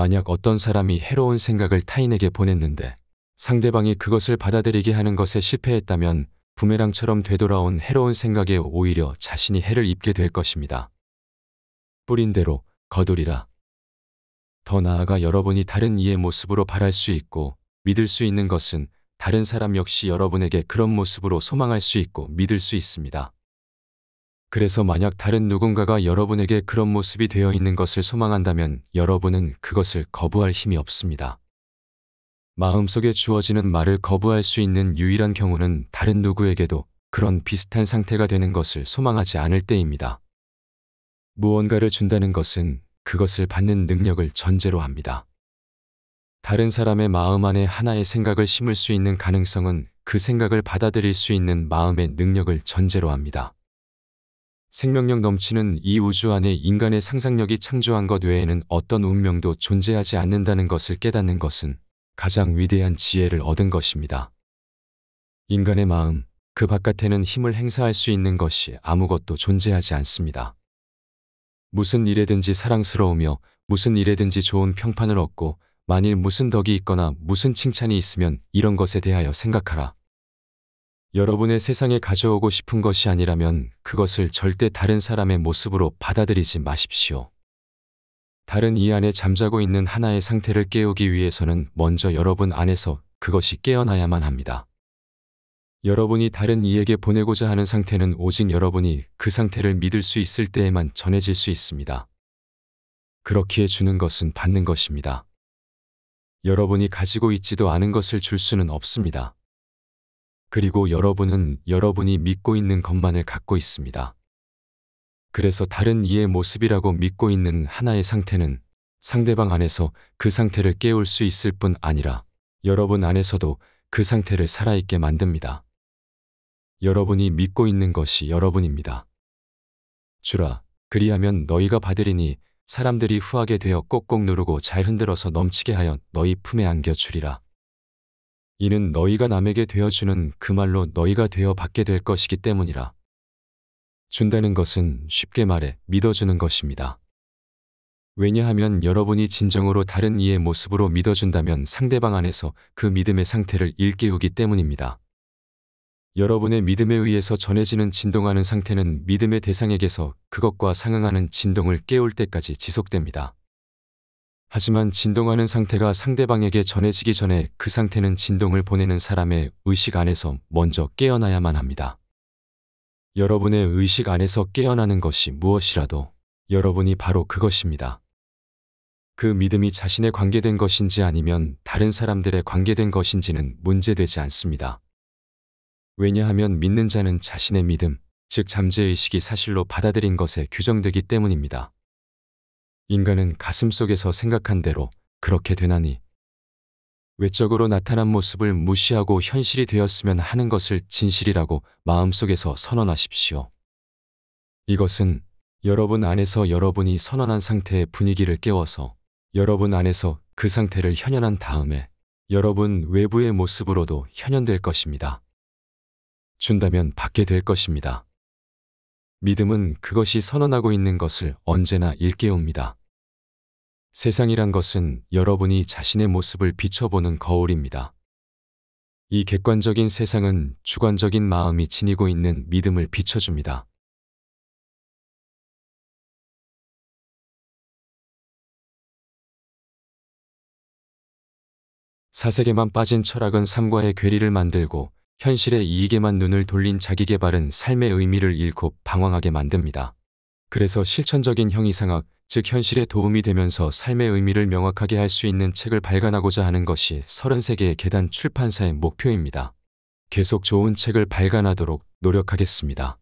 만약 어떤 사람이 해로운 생각을 타인에게 보냈는데 상대방이 그것을 받아들이게 하는 것에 실패했다면 부메랑처럼 되돌아온 해로운 생각에 오히려 자신이 해를 입게 될 것입니다. 뿌린대로 거두리라. 더 나아가 여러분이 다른 이의 모습으로 바랄 수 있고 믿을 수 있는 것은 다른 사람 역시 여러분에게 그런 모습으로 소망할 수 있고 믿을 수 있습니다. 그래서 만약 다른 누군가가 여러분에게 그런 모습이 되어 있는 것을 소망한다면 여러분은 그것을 거부할 힘이 없습니다. 마음속에 주어지는 말을 거부할 수 있는 유일한 경우는 다른 누구에게도 그런 비슷한 상태가 되는 것을 소망하지 않을 때입니다. 무언가를 준다는 것은 그것을 받는 능력을 전제로 합니다. 다른 사람의 마음 안에 하나의 생각을 심을 수 있는 가능성은 그 생각을 받아들일 수 있는 마음의 능력을 전제로 합니다. 생명력 넘치는 이 우주 안에 인간의 상상력이 창조한 것 외에는 어떤 운명도 존재하지 않는다는 것을 깨닫는 것은 가장 위대한 지혜를 얻은 것입니다. 인간의 마음, 그 바깥에는 힘을 행사할 수 있는 것이 아무것도 존재하지 않습니다. 무슨 일에든지 사랑스러우며 무슨 일에든지 좋은 평판을 얻고 만일 무슨 덕이 있거나 무슨 칭찬이 있으면 이런 것에 대하여 생각하라. 여러분의 세상에 가져오고 싶은 것이 아니라면 그것을 절대 다른 사람의 모습으로 받아들이지 마십시오. 다른 이 안에 잠자고 있는 하나의 상태를 깨우기 위해서는 먼저 여러분 안에서 그것이 깨어나야만 합니다. 여러분이 다른 이에게 보내고자 하는 상태는 오직 여러분이 그 상태를 믿을 수 있을 때에만 전해질 수 있습니다. 그렇기에 주는 것은 받는 것입니다. 여러분이 가지고 있지도 않은 것을 줄 수는 없습니다. 그리고 여러분은 여러분이 믿고 있는 것만을 갖고 있습니다. 그래서 다른 이의 모습이라고 믿고 있는 하나의 상태는 상대방 안에서 그 상태를 깨울 수 있을 뿐 아니라 여러분 안에서도 그 상태를 살아있게 만듭니다. 여러분이 믿고 있는 것이 여러분입니다. 주라, 그리하면 너희가 받으리니 사람들이 후하게 되어 꼭꼭 누르고 잘 흔들어서 넘치게 하여 너희 품에 안겨 주리라. 이는 너희가 남에게 되어주는 그 말로 너희가 되어 받게 될 것이기 때문이라. 준다는 것은 쉽게 말해 믿어주는 것입니다. 왜냐하면 여러분이 진정으로 다른 이의 모습으로 믿어준다면 상대방 안에서 그 믿음의 상태를 일깨우기 때문입니다. 여러분의 믿음에 의해서 전해지는 진동하는 상태는 믿음의 대상에게서 그것과 상응하는 진동을 깨울 때까지 지속됩니다. 하지만 진동하는 상태가 상대방에게 전해지기 전에 그 상태는 진동을 보내는 사람의 의식 안에서 먼저 깨어나야만 합니다. 여러분의 의식 안에서 깨어나는 것이 무엇이라도 여러분이 바로 그것입니다. 그 믿음이 자신에 관계된 것인지 아니면 다른 사람들의 관계된 것인지는 문제되지 않습니다. 왜냐하면 믿는 자는 자신의 믿음, 즉 잠재의식이 사실로 받아들인 것에 규정되기 때문입니다. 인간은 가슴 속에서 생각한 대로 그렇게 되나니 외적으로 나타난 모습을 무시하고 현실이 되었으면 하는 것을 진실이라고 마음속에서 선언하십시오. 이것은 여러분 안에서 여러분이 선언한 상태의 분위기를 깨워서 여러분 안에서 그 상태를 현현한 다음에 여러분 외부의 모습으로도 현현될 것입니다. 준다면 받게 될 것입니다. 믿음은 그것이 선언하고 있는 것을 언제나 일깨웁니다. 세상이란 것은 여러분이 자신의 모습을 비춰보는 거울입니다. 이 객관적인 세상은 주관적인 마음이 지니고 있는 믿음을 비춰줍니다. 사색에만 빠진 철학은 삶과의 괴리를 만들고 현실의 이익에만 눈을 돌린 자기 개발은 삶의 의미를 잃고 방황하게 만듭니다. 그래서 실천적인 형이상학, 즉 현실에 도움이 되면서 삶의 의미를 명확하게 할 수 있는 책을 발간하고자 하는 것이 33개의 계단 출판사의 목표입니다. 계속 좋은 책을 발간하도록 노력하겠습니다.